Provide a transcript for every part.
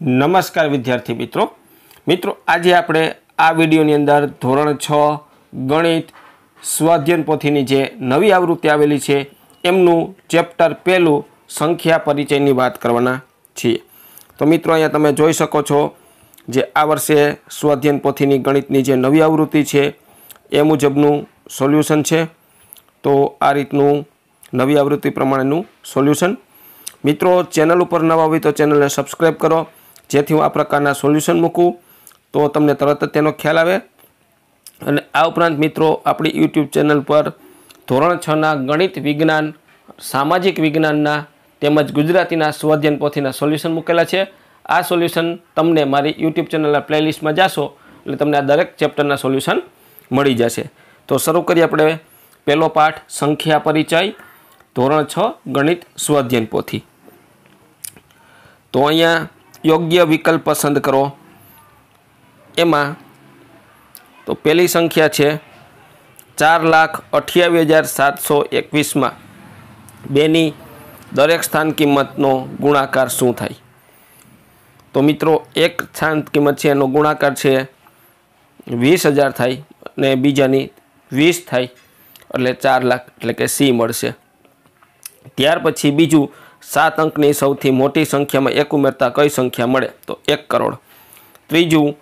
નમસ્કાર વિદ્યાર્થી મિત્રો મિત્રો આજે આપણે આ વિડીયોની અંદર ધોરણ છ ગણિત સ્વાધ્યન પોથીની જે નવી આવૃત્તિ આવેલી છે એમનું ચેપ્ટર પહેલું સંખ્યા પરિચયની વાત કરવાના છીએ તો મિત્રો અહીંયા તમે જોઈ શકો છો જે આ વર્ષે સ્વાધ્યન પોથીની ગણિતની જે નવી આવૃત્તિ છે એ મુજબનું સોલ્યુશન છે તો આ રીતનું નવી આવૃત્તિ પ્રમાણેનું સોલ્યુશન મિત્રો ચેનલ ઉપર નવા હોય તો ચેનલને સબસ્ક્રાઈબ કરો જેથી હું આ પ્રકારના સોલ્યુશન મૂકું તો તમને તરત જ તેનો ખ્યાલ આવે અને આ ઉપરાંત મિત્રો આપણી યુટ્યુબ ચેનલ પર ધોરણ છના ગણિત વિજ્ઞાન સામાજિક વિજ્ઞાનના તેમજ ગુજરાતીના સ્વાધ્યન પોથીના સોલ્યુશન મૂકેલા છે આ સોલ્યુશન તમને મારી યુટ્યુબ ચેનલના પ્લેલિસ્ટમાં જાશો એટલે તમને આ દરેક ચેપ્ટરના સોલ્યુશન મળી જશે તો શરૂ કરીએ આપણે પહેલો પાઠ સંખ્યા પરિચય ધોરણ છ ગણિત સ્વાધ્યન પોથી તો અહીંયા યોગ્ય વિકલ્પ પસંદ કરો એમાં તો પહેલી સંખ્યા છે ચાર લાખ અઠ્યાવીસ હજાર સાતસો એકવીસમાં બેની દરેક સ્થાન કિંમતનો ગુણાકાર શું થાય તો મિત્રો એક સ્થાન કિંમત છે એનો ગુણાકાર છે વીસ હજાર થાય અને બીજાની વીસ થાય એટલે ચાર લાખ એટલે કે સી મળશે ત્યાર પછી બીજું સાત અંકની સૌથી મોટી સંખ્યામાં એક ઉમેરતા કઈ સંખ્યા મળે તો એક કરોડ ત્રીજું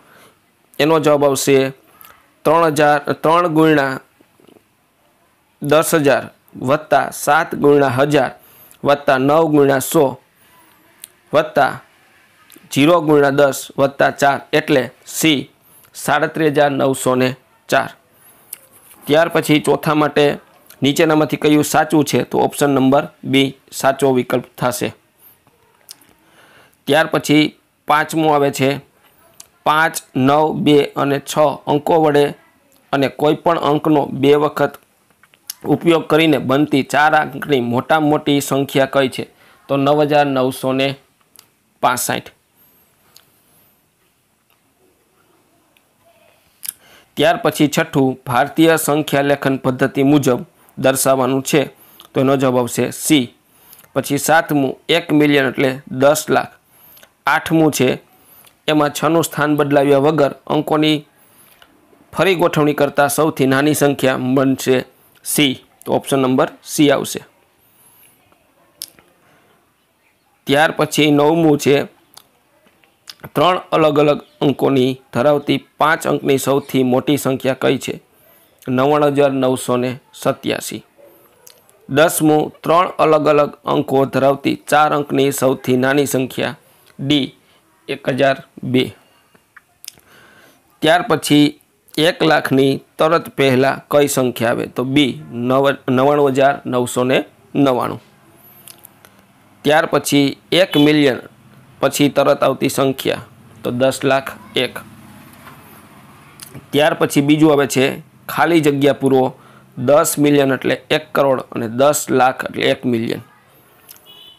એનો જવાબ આવશે ત્રણ હજાર ત્રણ ગુણ્યા દસ હજાર વત્તા સાત ગુણ્યા હજાર વત્તા નવ ગુણ્યા સો વત્તા જીરો ગુણ્યા દસ વત્તા ચાર એટલે સી સાડત્રીસ હજાર નવસો ચાર ત્યાર પછી ચોથા માટે નીચેનામાંથી કયું સાચું છે તો ઓપ્શન નંબર બી સાચો વિકલ્પ થશે ત્યાર પછી પાંચમું આવે છે પાંચ નવ બે અને છ અંકો વડે અને કોઈપણ અંકનો બે વખત ઉપયોગ કરીને બનતી ચાર અંકની મોટામાં મોટી સંખ્યા કઈ છે તો નવ હજાર નવસો ને પાસઠ ત્યાર પછી છઠ્ઠું ભારતીય સંખ્યા લેખન પદ્ધતિ મુજબ દર્શાવવાનું છે તો એનો જવાબ આવશે સી પછી સાતમું એક મિલિયન એટલે દસ લાખ આઠમું છે એમાં છનું સ્થાન બદલાવ્યા વગર અંકોની ફરી ગોઠવણી કરતાં સૌથી નાની સંખ્યા બનશે સી તો ઓપ્શન નંબર સી આવશે ત્યાર પછી નવમું છે ત્રણ અલગ અલગ અંકોની ધરાવતી પાંચ અંકની સૌથી મોટી સંખ્યા કઈ છે નવ્વાણું હજાર નવસો ને સત્યાસી દસમું ત્રણ અલગ અલગ અંકો ધરાવતી ચાર અંકની સૌથી નાની સંખ્યા ડી એક હજાર બે ત્યાર પછી એક લાખની તરત પહેલાં કઈ સંખ્યા આવે તો બી નવ નવ્વાણું હજાર નવસો ને નવ્વાણું ત્યાર પછી એક મિલિયન પછી તરત આવતી સંખ્યા તો દસ લાખ એક ત્યાર પછી બીજું આવે છે ખાલી જગ્યા પૂરો દસ મિલિયન એટલે એક કરોડ અને દસ લાખ એટલે એક મિલિયન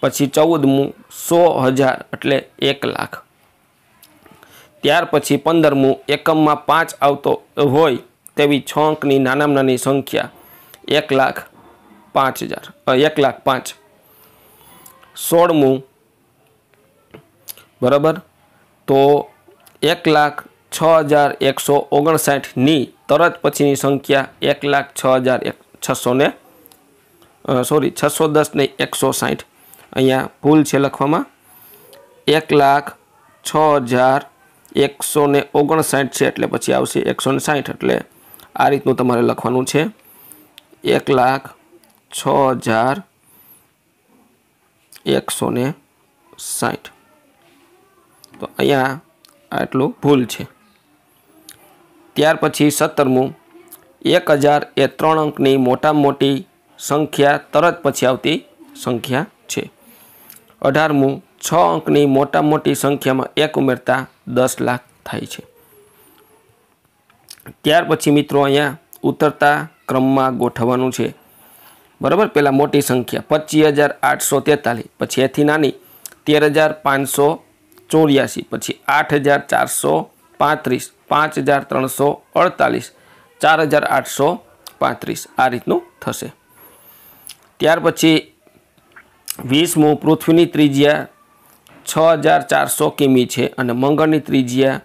પછી ચૌદમું સો હજાર એટલે એક લાખ ત્યાર પછી પંદરમું એકમમાં પાંચ આવતો હોય તેવી છ અંકની નાનામાં નાની સંખ્યા એક લાખ પાંચ હજાર એક લાખ પાંચ સોળમું બરાબર તો એક લાખ છ હજાર એકસો ઓગણસાઠની તરત પછીની સંખ્યા એક લાખ છ હજાર એક છસો ને સોરી છસો દસ ને એકસો સાઠ અહીંયા ભૂલ છે લખવામાં એક લાખ છ હજાર એકસો ને ઓગણસાઠ છે એટલે પછી આવશે એકસો ને સાઠ એટલે આ રીતનું તમારે લખવાનું છે એક લાખ છ હજાર એકસો ને સાઠ તો અહીંયા આટલું ભૂલ છે ત્યાર પછી સત્તરમું એક હજાર એ ત્રણ અંકની મોટામાં મોટી સંખ્યા તરત પછી આવતી સંખ્યા છે અઢારમું છ અંકની મોટામાં મોટી સંખ્યામાં એક ઉમેરતા દસ લાખ થાય છે ત્યાર પછી મિત્રો અહીંયા ઉતરતા ક્રમમાં ગોઠવવાનું છે બરાબર પહેલાં મોટી સંખ્યા પચીસ હજાર આઠસો તેતાલીસ પછી એથી નાની તેર હજાર પાંચસો ચોર્યાસી પછી આઠ હજાર ચારસો પાંત્રીસ પાંચ હજાર ત્રણસો અડતાલીસ ચાર હજાર આઠસો પાંત્રીસ આ રીતનું થશે ત્યાર પછી વીસમું પૃથ્વીની ત્રિજ્યા છ હજાર ચારસો કિમી છે અને મંગળની ત્રિજ્યા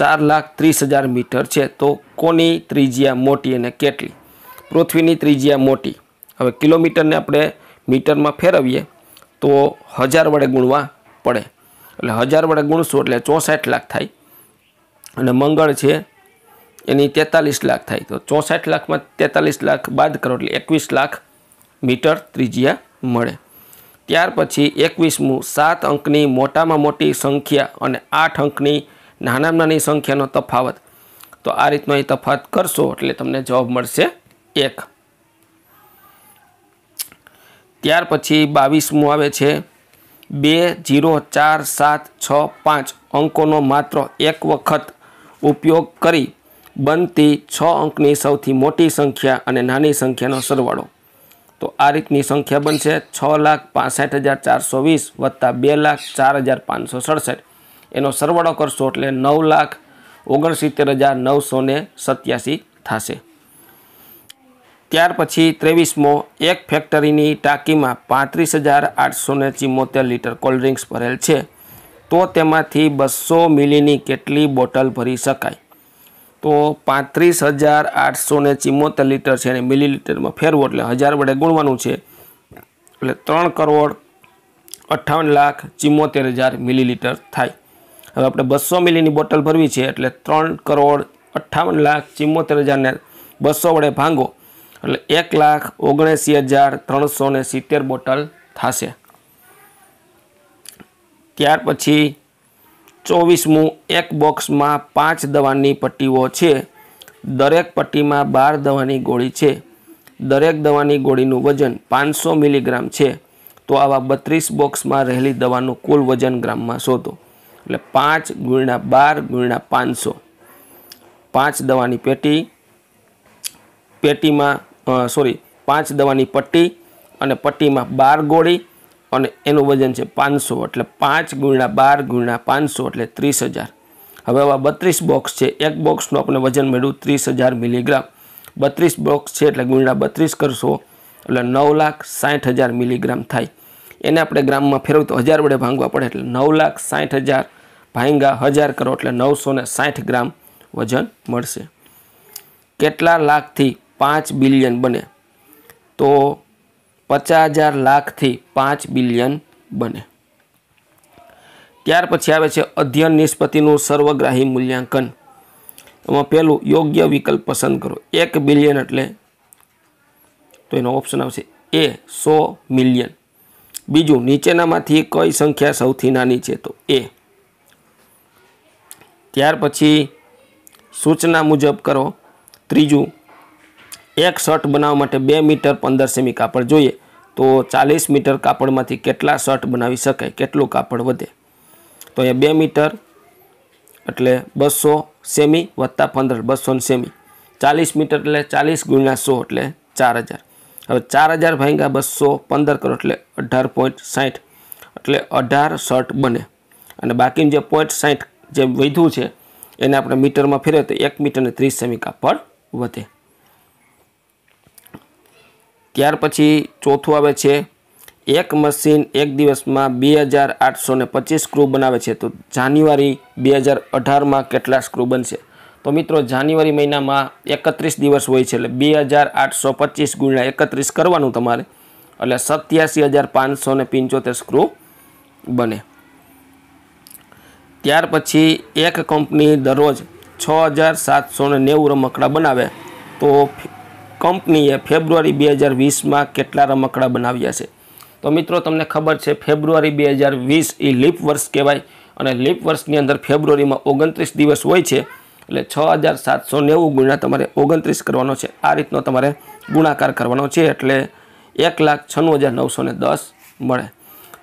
ચાર લાખ ત્રીસ હજાર મીટર છે તો કોની ત્રિજ્યા મોટી અને કેટલી પૃથ્વીની ત્રિજ્યા મોટી હવે કિલોમીટરને આપણે મીટરમાં ફેરવીએ તો હજાર વડે ગુણવા પડે એટલે હજાર વડે ગુણશું એટલે ચોસઠ લાખ થાય અને મંગળ છે એની તેતાલીસ લાખ થાય તો ચોસઠ લાખમાં તેતાલીસ લાખ બાદ કરો એટલે એકવીસ લાખ મીટર ત્રિજ્યા મળે ત્યાર પછી એકવીસમું સાત અંકની મોટામાં મોટી સંખ્યા અને આઠ અંકની નાનામાં નાની સંખ્યાનો તફાવત તો આ રીતનો એ તફાવત કરશો એટલે તમને જવાબ મળશે એક ત્યાર પછી બાવીસમું આવે છે બે જીરો ચાર સાત છ પાંચ અંકોનો માત્ર એક વખત ઉપયોગ કરી બનતી છ અંકની સૌથી મોટી સંખ્યા અને નાની સંખ્યાનો સરવાળો તો આ રીતની સંખ્યા બનશે છ લાખ પાસઠ હજાર ચારસો વીસ વત્તા બે લાખ ચાર હજાર પાંચસો સડસઠ એનો સરવાળો કરશો એટલે નવ લાખ ઓગણસિત્તેર હજાર નવસો ને સત્યાસી થશે ત્યાર પછી ત્રેવીસમો એક ફેક્ટરીની ટાંકીમાં પાંત્રીસ હજાર આઠસો ને ચિમ્મોતેર લીટર કોલ્ડ ભરેલ છે તો તેમાંથી બસો મિલીની કેટલી બોટલ ભરી શકાય તો પાંત્રીસ હજાર આઠસો ને ચિમ્મોતેર લીટર છે અને મિલી લીટરમાં ફેરવો એટલે હજાર વડે ગુણવાનું છે એટલે ત્રણ કરોડ અઠ્ઠાવન લાખ ચિમ્મોતેર હજાર મિલી લીટર થાય હવે આપણે બસો મિલીની બોટલ ભરવી છે એટલે ત્રણ કરોડ અઠ્ઠાવન લાખ ચિમ્મોતેર હજારને બસો વડે ભાંગો એટલે એક લાખ ઓગણએંસી હજાર ત્રણસો ને સિત્તેર બોટલ થશે ત્યાર પછી ચોવીસમું એક બોક્સમાં પાંચ દવાની પટ્ટીઓ છે દરેક પટ્ટીમાં બાર દવાની ગોળી છે દરેક દવાની ગોળીનું વજન પાંચસો મિલીગ્રામ છે તો આવા બત્રીસ બોક્સમાં રહેલી દવાનું કુલ વજન ગ્રામમાં શોધો એટલે પાંચ ગુણ્યા બાર ગુણ્યા પાંચસો પાંચ દવાની પેટી પેટીમાં સોરી પાંચ દવાની પટ્ટી અને પટ્ટીમાં બાર ગોળી અને એનું વજન છે પાંચસો એટલે પાંચ ગુણ્યા બાર ગુણ્યા પાંચસો એટલે ત્રીસ હજાર હવે આવા બત્રીસ બોક્સ છે એક બોક્સનું આપણે વજન મળ્યું ત્રીસ હજાર મિલીગ્રામ બત્રીસ બોક્સ છે એટલે ગુણ્યા બત્રીસ કરશો એટલે નવ લાખ સાઠ હજાર મિલીગ્રામ થાય એને આપણે ગ્રામમાં ફેરવું તો હજાર વડે ભાંગવા પડે એટલે નવ લાખ સાઠ હજાર ભાંગા હજાર કરો એટલે નવસો ને સાઠ ગ્રામ વજન મળશે કેટલા લાખથી પાંચ બિલિયન બને તો પચાસ હજાર લાખથી પાંચ બિલિયન બને ત્યાર પછી આવે છે અધ્યયન નિષ્પતિનું સર્વગ્રાહી મૂલ્યાંકન એમાં પહેલું યોગ્ય વિકલ્પ પસંદ કરો એક બિલિયન એટલે તો એનો ઓપ્શન આવશે એ સો મિલિયન બીજું નીચેનામાંથી કઈ સંખ્યા સૌથી નાની છે તો એ ત્યાર પછી સૂચના મુજબ કરો ત્રીજું એક શર્ટ બનાવવા માટે બે મીટર પંદર સેમી કાપડ જોઈએ તો ચાલીસ મીટર કાપડમાંથી કેટલા શર્ટ બનાવી શકાય કેટલું કાપડ વધે તો અહીંયા બે મીટર એટલે બસો સેમી વત્તા પંદર બસો સેમી ચાલીસ મીટર એટલે ચાલીસ ગુણ્યા સો એટલે ચાર હજાર હવે ચાર હજાર ભાંગ્યા બસો પંદર કરો એટલે અઢાર પોઈન્ટ સાઠ એટલે અઢાર શર્ટ બને અને બાકીનું જે પોઈન્ટ સાઠ જે વધ્યું છે એને આપણે મીટરમાં ફેરવે તો એક મીટરને ત્રીસ સેમી કાપડ વધે ત્યાર પછી ચોથું આવે છે એક મશીન એક દિવસમાં બે હજાર આઠસો ને પચીસ સ્ક્રૂ બનાવે છે તો જાન્યુઆરી બે હજાર અઢારમાં કેટલા સ્ક્રૂ બનશે તો મિત્રો જાન્યુઆરી મહિનામાં એકત્રીસ દિવસ હોય છે એટલે બે હજાર આઠસો પચીસ ગુણ્યા એકત્રીસ કરવાનું તમારે એટલે સત્યાસી હજાર પાંચસો ને પંચોતેર સ્ક્રૂ બને ત્યાર પછી એક કંપની દરરોજ છ હજાર સાતસો ને નેવું રમકડા બનાવે તો કંપનીએ ફેબ્રુઆરી બે હજાર વીસમાં કેટલા રમકડા બનાવ્યા છે તો મિત્રો તમને ખબર છે ફેબ્રુઆરી બે હજાર વીસ એ લીપ વર્ષ કહેવાય અને લીપ વર્ષની અંદર ફેબ્રુઆરીમાં ઓગણત્રીસ દિવસ હોય છે એટલે છ હજાર સાતસો નેવું ગુણ્યા તમારે ઓગણત્રીસ કરવાનો છે આ રીતનો તમારે ગુણાકાર કરવાનો છે એટલે એક લાખ છન્નું હજાર નવસો ને દસ મળે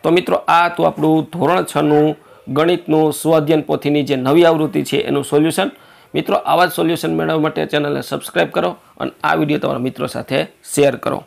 તો મિત્રો આ હતું આપણું ધોરણ છનું ગણિતનું સ્વાધ્યન પોથીની જે નવી આવૃત્તિ છે એનું સોલ્યુશન મિત્રો આવા સોલ્યુશન મેળવવા માટે ચેનલને સબસ્ક્રાઈબ કરો અને આ વિડીયો તમારા મિત્રો સાથે શેર કરો